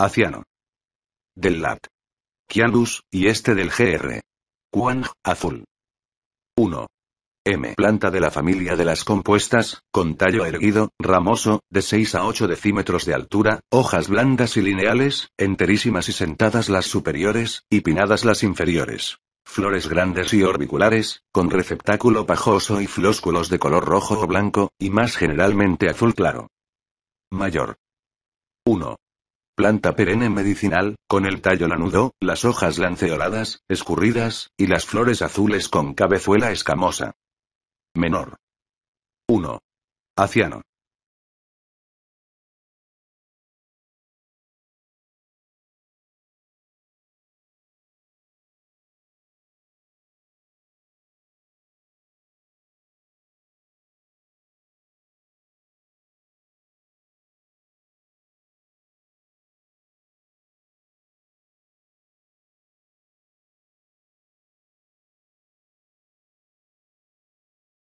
Aciano. Del lat. Kiandus, y este del GR. Quang, azul. 1. M. Planta de la familia de las compuestas, con tallo erguido, ramoso, de 6 a 8 decímetros de altura, hojas blandas y lineales, enterísimas y sentadas las superiores, y pinadas las inferiores. Flores grandes y orbiculares, con receptáculo pajoso y flósculos de color rojo o blanco, y más generalmente azul claro. Mayor. 1 planta perenne medicinal, con el tallo lanudo, las hojas lanceoladas, escurridas, y las flores azules con cabezuela escamosa. Menor. 1. Aciano.